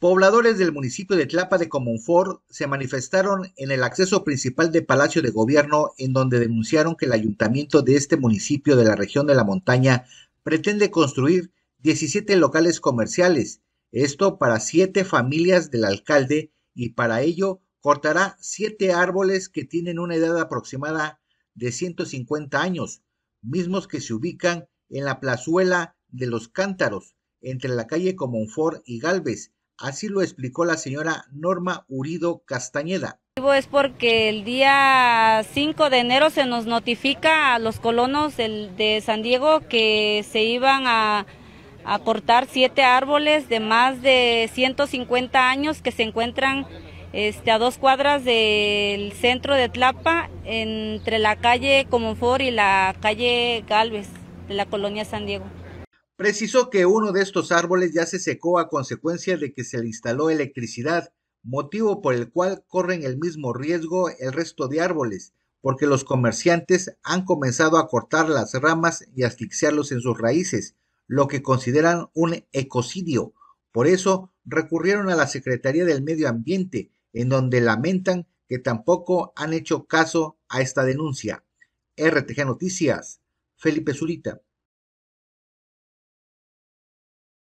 Pobladores del municipio de Tlapa de Comonfort se manifestaron en el acceso principal de Palacio de Gobierno, en donde denunciaron que el ayuntamiento de este municipio de la región de la montaña pretende construir 17 locales comerciales, esto para siete familias del alcalde, y para ello cortará siete árboles que tienen una edad aproximada de 150 años, mismos que se ubican en la plazuela de los cántaros, entre la calle Comonfort y Galvez, Así lo explicó la señora Norma Urido Castañeda. Es porque el día 5 de enero se nos notifica a los colonos de San Diego que se iban a, cortar siete árboles de más de 150 años que se encuentran este, a dos cuadras del centro de Tlapa, entre la calle Comonfort y la calle Galvez, de la colonia San Diego. Precisó que uno de estos árboles ya se secó a consecuencia de que se le instaló electricidad, motivo por el cual corren el mismo riesgo el resto de árboles, porque los comerciantes han comenzado a cortar las ramas y asfixiarlos en sus raíces, lo que consideran un ecocidio. Por eso recurrieron a la Secretaría del Medio Ambiente, en donde lamentan que tampoco han hecho caso a esta denuncia. RTG Noticias, Felipe Zurita.